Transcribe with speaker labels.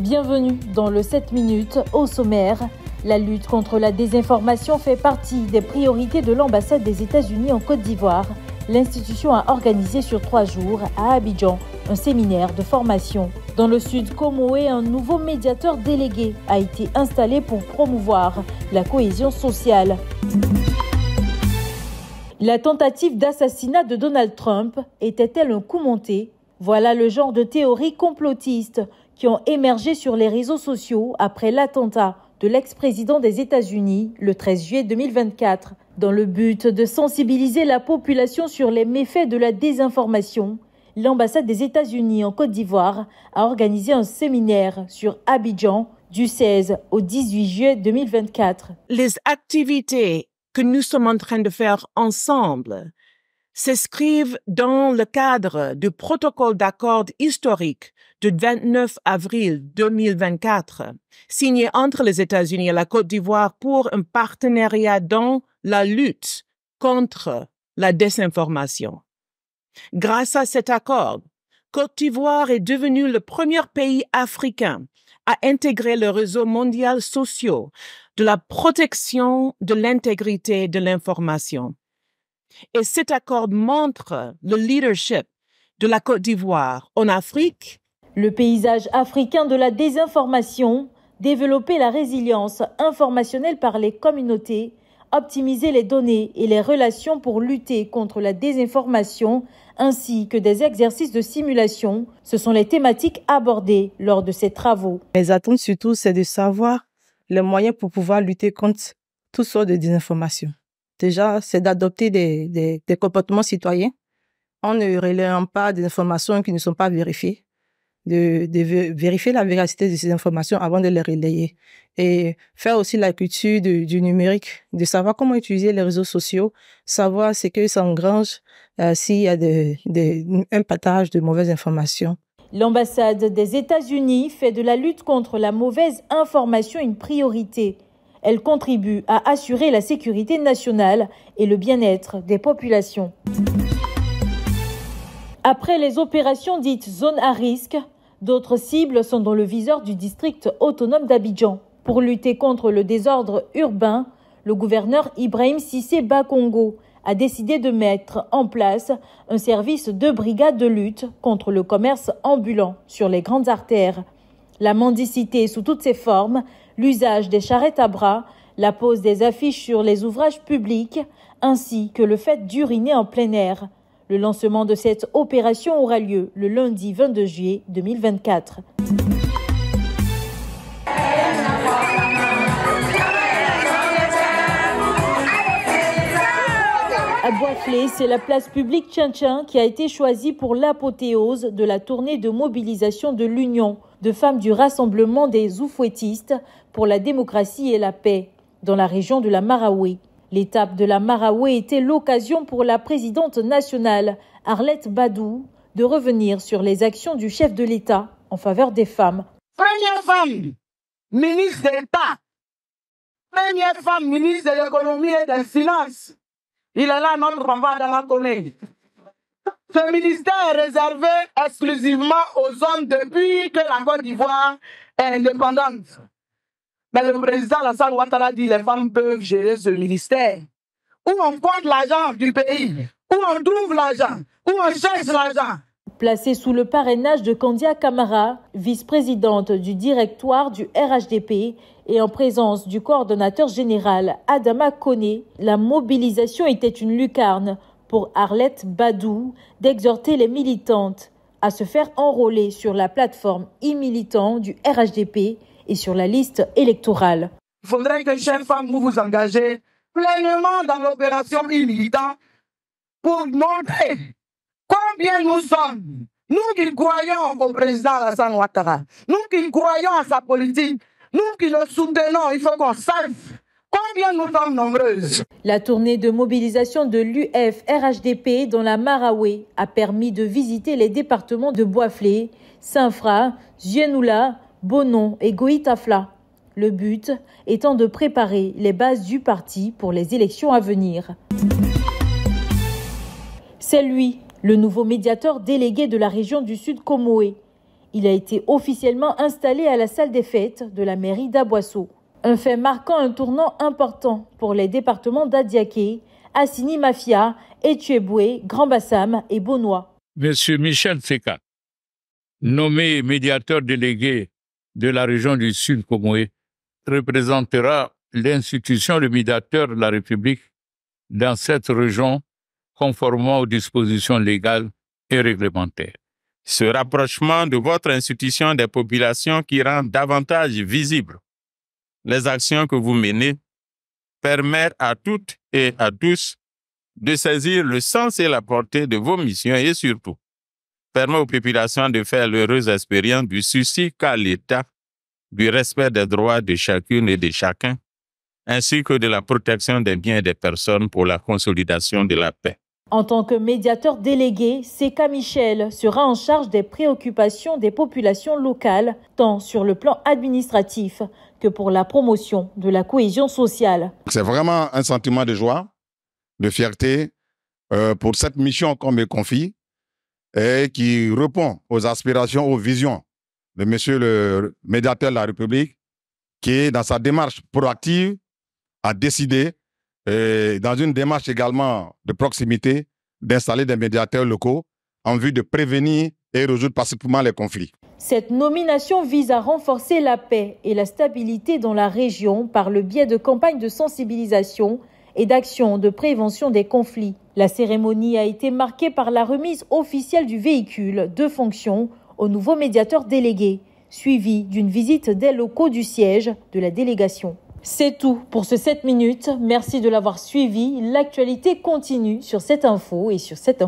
Speaker 1: Bienvenue dans le 7 minutes au sommaire. La lutte contre la désinformation fait partie des priorités de l'ambassade des États-Unis en Côte d'Ivoire. L'institution a organisé sur trois jours à Abidjan un séminaire de formation. Dans le sud Comoé, un nouveau médiateur délégué a été installé pour promouvoir la cohésion sociale. La tentative d'assassinat de Donald Trump était-elle un coup monté voilà le genre de théories complotistes qui ont émergé sur les réseaux sociaux après l'attentat de l'ex-président des États-Unis le 13 juillet 2024, dans le but de sensibiliser la population sur les méfaits de la désinformation. L'ambassade des États-Unis en Côte d'Ivoire a organisé un séminaire sur Abidjan du 16 au 18 juillet 2024. Les activités que nous sommes en train de faire ensemble s'inscrivent dans le cadre du protocole d'accord historique du 29 avril 2024, signé entre les États-Unis et la Côte d'Ivoire pour un partenariat dans la lutte contre la désinformation. Grâce à cet accord, Côte d'Ivoire est devenue le premier pays africain à intégrer le réseau mondial social de la protection de l'intégrité de l'information, et cet accord montre le leadership de la Côte d'Ivoire en Afrique. Le paysage africain de la désinformation, développer la résilience informationnelle par les communautés, optimiser les données et les relations pour lutter contre la désinformation, ainsi que des exercices de simulation. Ce sont les thématiques abordées lors de ces travaux. Mes attentes surtout, c'est de savoir les moyens pour pouvoir lutter contre toutes sortes de désinformation déjà, c'est d'adopter des, comportements citoyens en ne relayant pas des informations qui ne sont pas vérifiées, de, vérifier la véracité de ces informations avant de les relayer et faire aussi la culture du, numérique, de savoir comment utiliser les réseaux sociaux, savoir ce que ça engrange euh, s'il y a un partage de mauvaises informations. L'ambassade des États-Unis fait de la lutte contre la mauvaise information une priorité. Elle contribue à assurer la sécurité nationale et le bien-être des populations. Après les opérations dites zones à risque, d'autres cibles sont dans le viseur du district autonome d'Abidjan. Pour lutter contre le désordre urbain, le gouverneur Ibrahim Sissé Bakongo a décidé de mettre en place un service de brigade de lutte contre le commerce ambulant sur les grandes artères la mendicité sous toutes ses formes, l'usage des charrettes à bras, la pose des affiches sur les ouvrages publics, ainsi que le fait d'uriner en plein air. Le lancement de cette opération aura lieu le lundi 22 juillet 2024. À Boisclé, c'est la place publique Tchin qui a été choisie pour l'apothéose de la tournée de mobilisation de l'Union de femmes du rassemblement des oufouettistes pour la démocratie et la paix dans la région de la Maraoué. L'étape de la Maraoué était l'occasion pour la présidente nationale, Arlette Badou, de revenir sur les actions du chef de l'État en faveur des femmes. Première femme ministre l'État, première femme ministre de l'économie et des finances. Il est là, notre renvoi dans la Ce ministère est réservé exclusivement aux hommes depuis que la Côte d'Ivoire est indépendante. Mais le président Lassane Ouattara dit les femmes peuvent gérer ce ministère. Où on compte l'argent du pays, où on trouve l'argent, où on cherche l'argent. Placée sous le parrainage de Candia Camara, vice-présidente du directoire du RHDP, et en présence du coordonnateur général Adama Kone, la mobilisation était une lucarne pour Arlette Badou d'exhorter les militantes à se faire enrôler sur la plateforme e-militant du RHDP et sur la liste électorale. Il faudrait que, chaque femme vous vous engagez pleinement dans l'opération e-militant pour montrer Combien nous sommes nous qui croyons au président Alassane Ouattara, nous qui croyons à sa politique, nous qui le soutenons, il faut qu'on sache combien nous sommes nombreuses. La tournée de mobilisation de l'UFRHDP dans la Maraoué a permis de visiter les départements de Boiflé, Saint-Fra, Zienoula, Bonon et Goïtafla. Le but étant de préparer les bases du parti pour les élections à venir. C'est lui le nouveau médiateur délégué de la région du Sud Comoé. Il a été officiellement installé à la salle des fêtes de la mairie d'Aboisseau. Un fait marquant un tournant important pour les départements d'Adiaké, Assini Mafia, Etueboué, Grand Bassam et Bonois. Monsieur Michel Seka, nommé médiateur délégué de la région du Sud Comoé, représentera l'institution, le médiateur de la République dans cette région conformément aux dispositions légales et réglementaires. Ce rapprochement de votre institution des populations qui rend davantage visible les actions que vous menez permet à toutes et à tous de saisir le sens et la portée de vos missions et surtout permet aux populations de faire l'heureuse expérience du souci qu'a l'État du respect des droits de chacune et de chacun, ainsi que de la protection des biens des personnes pour la consolidation de la paix. En tant que médiateur délégué, C.K. Michel sera en charge des préoccupations des populations locales, tant sur le plan administratif que pour la promotion de la cohésion sociale. C'est vraiment un sentiment de joie, de fierté euh, pour cette mission qu'on me confie et qui répond aux aspirations, aux visions de M. le médiateur de la République, qui, dans sa démarche proactive, a décidé dans une démarche également de proximité, d'installer des médiateurs locaux en vue de prévenir et résoudre particulièrement les conflits. Cette nomination vise à renforcer la paix et la stabilité dans la région par le biais de campagnes de sensibilisation et d'actions de prévention des conflits. La cérémonie a été marquée par la remise officielle du véhicule de fonction au nouveau médiateur délégué, suivi d'une visite des locaux du siège de la délégation. C'est tout pour ce 7 minutes. Merci de l'avoir suivi. L'actualité continue sur cette info et sur cette